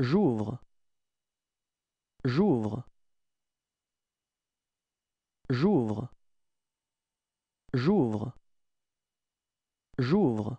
J'ouvre. J'ouvre. J'ouvre. J'ouvre. J'ouvre.